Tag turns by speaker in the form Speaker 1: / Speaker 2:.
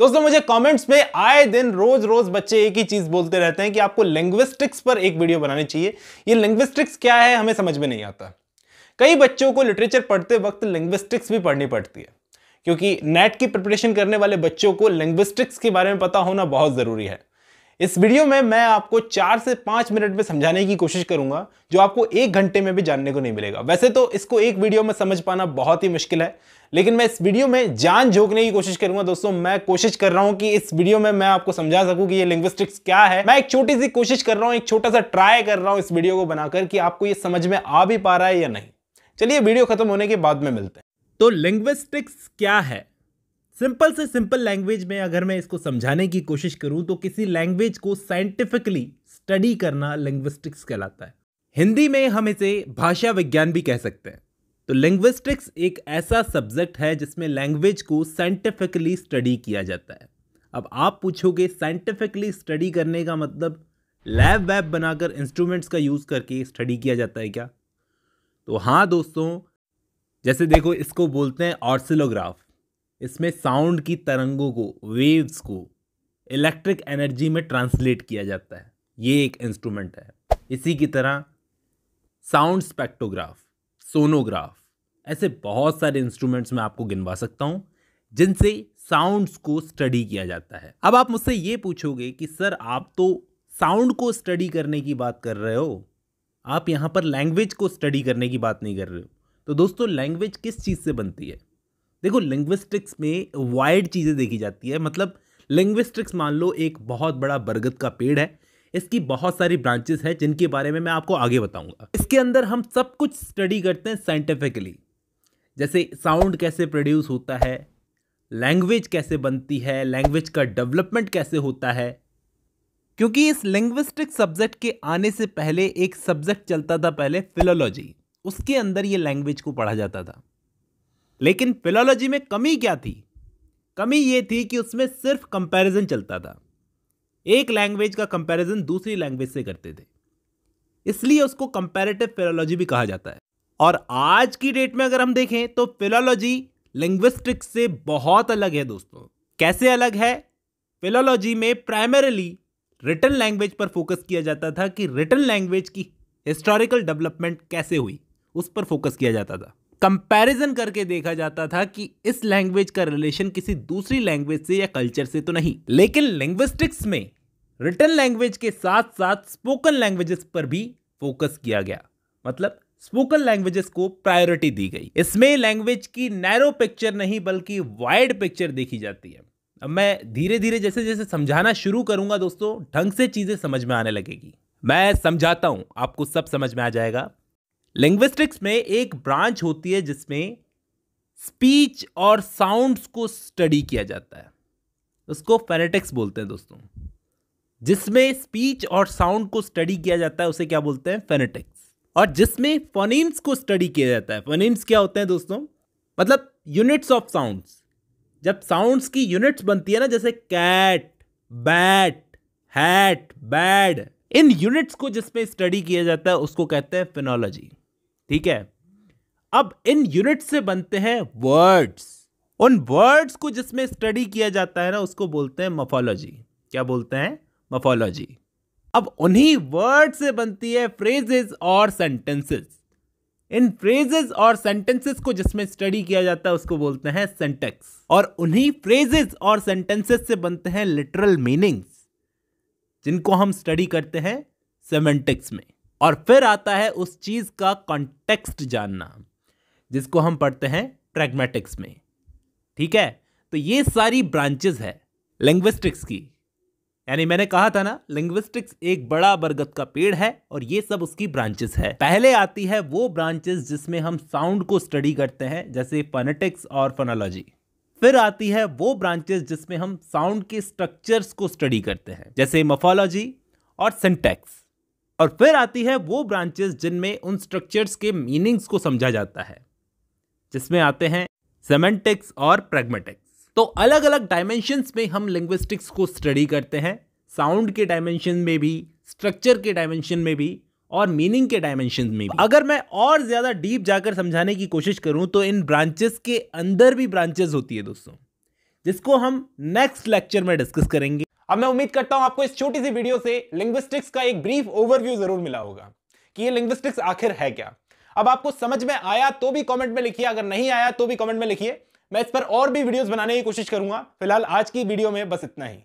Speaker 1: दोस्तों मुझे कमेंट्स में आए दिन रोज रोज बच्चे एक ही चीज बोलते रहते हैं कि आपको लिंग्विस्टिक्स पर एक वीडियो बनानी चाहिए ये लिंग्विस्टिक्स क्या है हमें समझ में नहीं आता कई बच्चों को लिटरेचर पढ़ते वक्त लिंग्विस्टिक्स भी पढ़नी पड़ती है क्योंकि नेट की प्रिपरेशन करने वाले बच्चों को लिंग्विस्टिक्स के बारे में पता होना बहुत जरूरी है इस वीडियो में मैं आपको चार से पांच मिनट में समझाने की कोशिश करूंगा जो आपको एक घंटे में भी जानने को नहीं मिलेगा वैसे तो इसको एक वीडियो में समझ पाना बहुत ही मुश्किल है लेकिन मैं इस वीडियो में जान झोंकने की कोशिश करूंगा दोस्तों मैं कोशिश कर रहा हूं कि इस वीडियो में मैं आपको समझा सकूं कि ये लिंग्विस्टिक्स क्या है मैं एक छोटी सी कोशिश कर रहा हूं एक छोटा सा ट्राई कर रहा हूं इस वीडियो को बनाकर कि आपको ये समझ में आ भी पा रहा है या नहीं चलिए वीडियो खत्म होने के बाद में मिलते हैं तो लिंग्विस्टिक्स क्या है सिंपल से सिंपल लैंग्वेज में अगर मैं इसको समझाने की कोशिश करूं तो किसी लैंग्वेज को साइंटिफिकली स्टडी करना लिंग्विस्टिक्स कहलाता है हिंदी में हम इसे भाषा विज्ञान भी कह सकते हैं तो लिंग्विस्टिक्स एक ऐसा सब्जेक्ट है जिसमें लैंग्वेज को साइंटिफिकली स्टडी किया जाता है अब आप पूछोगे साइंटिफिकली स्टडी करने का मतलब लैब वैब बनाकर इंस्ट्रूमेंट्स का यूज़ करके स्टडी किया जाता है क्या तो हाँ दोस्तों जैसे देखो इसको बोलते हैं ऑर्सिलोग्राफ इसमें साउंड की तरंगों को वेव्स को इलेक्ट्रिक एनर्जी में ट्रांसलेट किया जाता है ये एक इंस्ट्रूमेंट है इसी की तरह साउंड स्पेक्टोग्राफ सोनोग्राफ ऐसे बहुत सारे इंस्ट्रूमेंट्स मैं आपको गिनवा सकता हूँ जिनसे साउंड्स को स्टडी किया जाता है अब आप मुझसे ये पूछोगे कि सर आप तो साउंड को स्टडी करने की बात कर रहे हो आप यहाँ पर लैंग्वेज को स्टडी करने की बात नहीं कर रहे हो तो दोस्तों लैंग्वेज किस चीज़ से बनती है देखो लिंग्विस्टिक्स में वाइड चीज़ें देखी जाती है मतलब लिंग्विस्टिक्स मान लो एक बहुत बड़ा बरगद का पेड़ है इसकी बहुत सारी ब्रांचेस हैं जिनके बारे में मैं आपको आगे बताऊंगा इसके अंदर हम सब कुछ स्टडी करते हैं साइंटिफिकली जैसे साउंड कैसे प्रोड्यूस होता है लैंग्वेज कैसे बनती है लैंग्वेज का डेवलपमेंट कैसे होता है क्योंकि इस लिंग्विस्टिक सब्जेक्ट के आने से पहले एक सब्जेक्ट चलता था पहले फिलोलॉजी उसके अंदर ये लैंग्वेज को पढ़ा जाता था लेकिन फिलोलॉजी में कमी क्या थी कमी ये थी कि उसमें सिर्फ कंपैरिजन चलता था एक लैंग्वेज का कंपैरिजन दूसरी लैंग्वेज से करते थे इसलिए उसको कंपैरेटिव फिलोलॉजी भी कहा जाता है और आज की डेट में अगर हम देखें तो फिलोलॉजी लिंग्विस्टिक्स से बहुत अलग है दोस्तों कैसे अलग है फिलोलॉजी में प्राइमरली रिटर्न लैंग्वेज पर फोकस किया जाता था कि रिटर्न लैंग्वेज की हिस्टोरिकल डेवलपमेंट कैसे हुई उस पर फोकस किया जाता था कंपैरिजन करके देखा जाता था कि इस लैंग्वेज का रिलेशन किसी दूसरी लैंग्वेज से या कल्चर से तो नहीं लेकिन लिंग्विस्टिक्स में रिटर्न लैंग्वेज के साथ साथ स्पोकन लैंग्वेजेस पर भी फोकस किया गया मतलब स्पोकन लैंग्वेजेस को प्रायोरिटी दी गई इसमें लैंग्वेज की नैरो पिक्चर नहीं बल्कि वाइड पिक्चर देखी जाती है अब मैं धीरे धीरे जैसे जैसे समझाना शुरू करूंगा दोस्तों ढंग से चीज़ें समझ में आने लगेगी मैं समझाता हूं आपको सब समझ में आ जाएगा लिंग्विस्टिक्स में एक ब्रांच होती है जिसमें स्पीच और साउंड्स को स्टडी किया जाता है उसको फेनेटिक्स बोलते हैं दोस्तों जिसमें स्पीच और साउंड को स्टडी किया जाता है उसे क्या बोलते हैं फेनेटिक्स और जिसमें फोनीम्स को स्टडी किया जाता है फोनीम्स क्या होते हैं दोस्तों मतलब यूनिट्स ऑफ साउंड्स जब साउंड्स की यूनिट्स बनती है ना जैसे कैट बैट हैट बैड इन यूनिट्स को जिसमें स्टडी किया जाता है उसको कहते हैं फिनोलॉजी ठीक है अब इन यूनिट से बनते हैं वर्ड्स उन वर्ड्स को जिसमें स्टडी किया जाता है ना उसको बोलते हैं मफोलॉजी क्या बोलते हैं मफोलॉजी अब उन्हीं वर्ड से बनती है फ्रेजेस और सेंटेंसेस इन फ्रेजेस और सेंटेंसेस को जिसमें स्टडी किया जाता है उसको बोलते हैं सेंटेक्स और उन्हीं फ्रेजेस और सेंटेंसेस से बनते हैं लिटरल मीनिंग्स जिनको हम स्टडी करते हैं सेमेंटिक्स में और फिर आता है उस चीज़ का कॉन्टेक्स्ट जानना जिसको हम पढ़ते हैं प्रैग्मेटिक्स में ठीक है तो ये सारी ब्रांचेस है लिंग्विस्टिक्स की यानी मैंने कहा था ना लिंग्विस्टिक्स एक बड़ा बरगद का पेड़ है और ये सब उसकी ब्रांचेस है पहले आती है वो ब्रांचेस जिसमें हम साउंड को स्टडी करते हैं जैसे फोनेटिक्स और फोनोलॉजी फिर आती है वो ब्रांचेस जिसमें हम साउंड के स्ट्रक्चर्स को स्टडी करते हैं जैसे मफोलॉजी और सिंटेक्स और फिर आती है वो ब्रांचेस जिनमें उन स्ट्रक्चर्स के मीनिंग्स को समझा जाता है जिसमें आते हैं सेमेंटिक्स और प्रेगमेटिक्स तो अलग अलग डायमेंशंस में हम लिंग्विस्टिक्स को स्टडी करते हैं साउंड के डायमेंशन में भी स्ट्रक्चर के डायमेंशन में भी और मीनिंग के डायमेंशन में भी अगर मैं और ज़्यादा डीप जाकर समझाने की कोशिश करूं तो इन ब्रांचेस के अंदर भी ब्रांचेस होती है दोस्तों जिसको हम नेक्स्ट लेक्चर में डिस्कस करेंगे अब मैं उम्मीद करता हूं आपको इस छोटी सी वीडियो से लिंग्विस्टिक्स का एक ब्रीफ ओवरव्यू जरूर मिला होगा कि ये लिंग्विस्टिक्स आखिर है क्या अब आपको समझ में आया तो भी कमेंट में लिखिए अगर नहीं आया तो भी कमेंट में लिखिए मैं इस पर और भी वीडियोस बनाने की कोशिश करूंगा फिलहाल आज की वीडियो में बस इतना ही